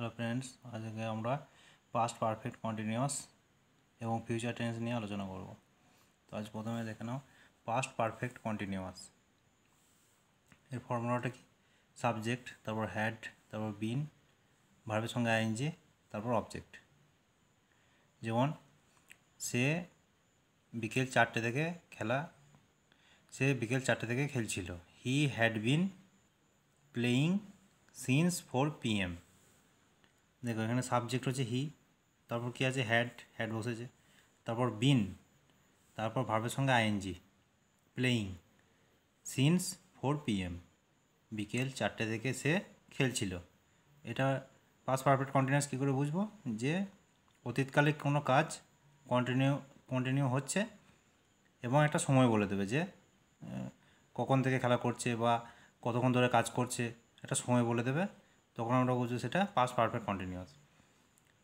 hello friends আজকে আমরা past perfect continuous এবং ফিউচার টেন্স নিয়ে আলোচনা করব তো আজ প্রথমে দেখে নাও পাস্ট পারফেক্ট কন্টিনিউয়াস এর ফর্মুলাটা কি সাবজেক্ট তারপর হ্যাড তারপর বিন ভার্বের সঙ্গে আইএনজি তারপর অবজেক্ট যেমন সে বিকেল চারটে থেকে খেলা সে বিকেল চারটে থেকে খেলছিল he had been playing since four PM দেখো এখানে সাবজেক্ট হচ্ছে হি তারপর কি আছে হ্যাড হ্যাড বসেছে তারপর বিন তারপর ভার্বের সঙ্গে ING playing since four PM বিকেল চারটে থেকে সে খেলছিল এটা পাস পারফেক্ট কন্টিনিউস কী করে বুঝবো যে অতীতকালে কোনো কাজ কন্টিনিউ কন্টিনিউ হচ্ছে এবং একটা সময় বলে দেবে যে কখন থেকে খেলা করছে বা কতক্ষণ ধরে কাজ করছে একটা সময় বলে দেবে তখন আমরা বুঝবো সেটা পাস্ট পারফেক্ট কন্টিনিউয়াস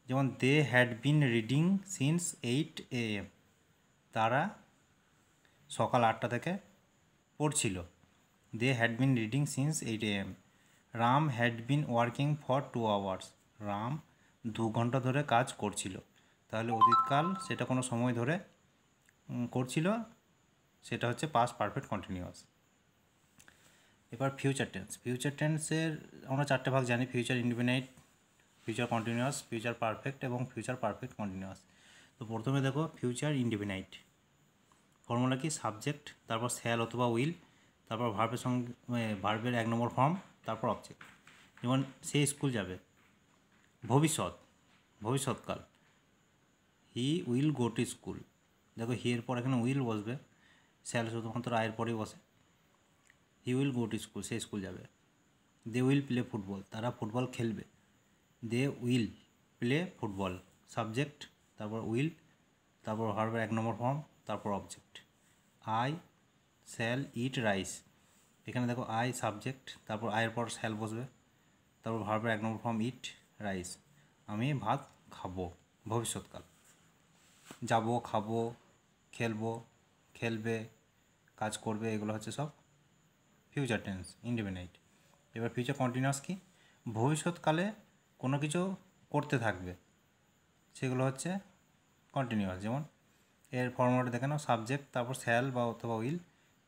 যেমন they had been reading since eight A M তারা সকাল আটটা থেকে পড়ছিল they had been reading since eight A M Ram had been working for two hours Ram দু ঘন্টা ধরে কাজ করছিল তাহলে অতীতকাল সেটা কোনো সময় ধরে করছিল সেটা হচ্ছে পাস পারফেক্ট কন্টিনিউয়াস এবার ফিউচার টেন্স ফিউচার টেন্সের আমরা চারটে ভাগ জানি future indefinite future continuous future perfect এবং ফিউচার পারফেক্ট কন্টিনিউয়াস তো প্রথমে দেখো ফিউচার ইন্ডিফিনাইট ফর্মুলা কি সাবজেক্ট তারপর স্যাল অথবা উইল তারপর ভার্বের সঙ্গে ভার্বের এক নম্বর ফর্ম তারপর অবজেক্ট যেমন সে স্কুল যাবে ভবিষ্যৎ ভবিষ্যৎকাল he will go to school দেখো হি এর পর এখানে উইল বসবে স্যাল শুধুমাত্র আয়ের পরেই বসে he will go to school সে স্কুল যাবে দে উইল প্লে ফুটবল তারা ফুটবল খেলবে they will play football subject তারপর উইল তারপর হারবার এক নম্বর ফর্ম তারপর object I shall eat rice এখানে দেখো আই সাবজেক্ট তারপর আয়ের পর স্যাল বসবে তারপর ভার্বের এক নম্বর ফর্ম ইট রাইস আমি ভাত খাবো ভবিষ্যৎকাল যাব খাবো খেলবো খেলবে কাজ করবে এগুলো হচ্ছে সব ফিউচার টেন্স ইনডিফিনাইট এবার ফিউচার কন্টিনিউয়াস কি ভবিষ্যৎকালে কোনো কিছু করতে থাকবে সেগুলো হচ্ছে কন্টিনিউয়াস যেমন এর ফর্মটা দেখে নাও সাবজেক্ট তারপর স্যাল বা অথবা উইল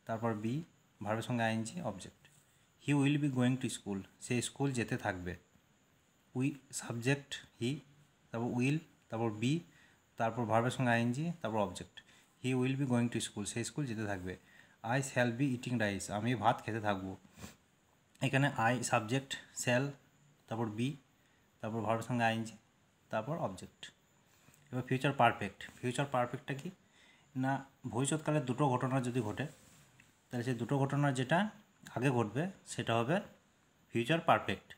তারপর বি ভার্বের সঙ্গে ING object he will be going to school সে স্কুল যেতে থাকবে উই সাবজেক্ট হি তারপর উইল তারপর বি তারপর ভার্বের সঙ্গে আইএনজি তারপর object he will be going to school সে স্কুল যেতে থাকবে I shall be eating rice আমি ভাত খেতে থাকবো এখানে আই সাবজেক্ট শ্যাল তারপর বি তারপর ভারতের সঙ্গে আইনজি তারপর অবজেক্ট এবার ফিউচার পারফেক্ট ফিউচার পারফেক্টটা কি না ভবিষ্যৎকালে দুটো ঘটনা যদি ঘটে তাহলে সেই দুটো ঘটনা যেটা আগে ঘটবে সেটা হবে ফিউচার পারফেক্ট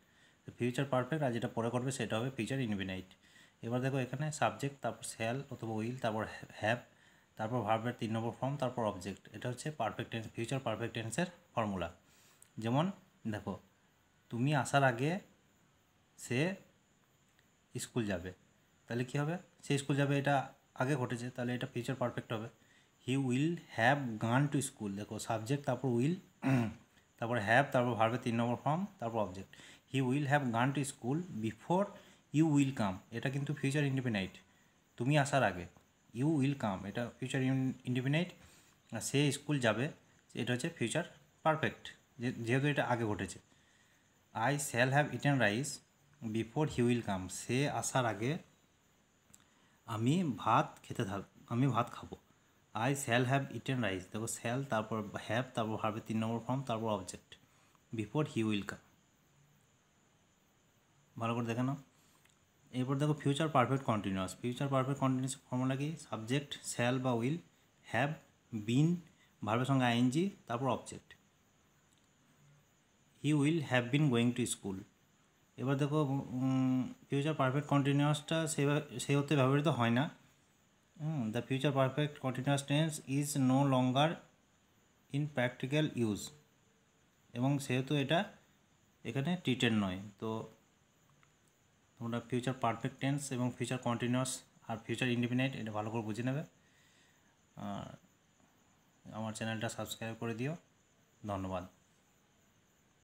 ফিউচার পারফেক্ট আর যেটা পরে ঘটবে সেটা হবে ফিউচার ইনভিনাইট এবার দেখো এখানে সাবজেক্ট তারপর শ্যাল অথবা উইল তারপর হ্যাভ তারপর ভার্বের তিন নম্বর ফর্ম তারপর অবজেক্ট এটা হচ্ছে পারফেক্ট টেন্স ফিউচার পারফেক্ট টেন্সের ফর্মুলা যেমন দেখো তুমি আসার আগে সে স্কুল যাবে তাহলে কি হবে সে স্কুল যাবে এটা আগে ঘটেছে তাহলে এটা ফিউচার পারফেক্ট হবে he will have gone to school দেখো সাবজেক্ট তারপর উইল তারপর হ্যাভ তারপর ভার্বে তিন নম্বর ফর্ম তারপর object he will have gone to school before you will come এটা কিন্তু ফিউচার ইন্ডিপেন্ডেন্ট তুমি আসার আগে ইউ উইল কাম এটা ফিউচার ইন্ডিফিনাইট আর সে স্কুল যাবে এটা হচ্ছে ফিউচার পারফেক্ট যেহেতু এটা আগে ঘটেছে I shall have eaten rice before he will come সে আসার আগে আমি ভাত খেতে থাক আমি ভাত খাবো I shall have eaten rice দেখো শ্যাল তারপর হ্যাভ তারপর হারবে তিন নম্বর ফর্ম তারপর object before he will come ভালো করে দেখে নাও এরপর দেখো future perfect continuous future perfect continuous formula কি সাবজেক্ট শ্যাল বা উইল হ্যাভ বিন ভার্বের সঙ্গে আইএনজি তারপর object he will have been going to school এবার দেখো ফিউচার পারফেক্ট কন্টিনিউয়াসটা সেই হতে ব্যবহৃত হয় না the future perfect continuous tense is no longer in practical use এবং সেহেতু এটা এখানে ট্রিটেড নয় তো তোমরা ফিউচার পারফেক্ট টেন্স এবং ফিউচার কন্টিনিউয়াস আর ফিউচার ইন্ডিপেন্ডেন্ট এটা ভালো করে বুঝে নেবে আর আমার চ্যানেলটা সাবস্ক্রাইব করে দিও ধন্যবাদ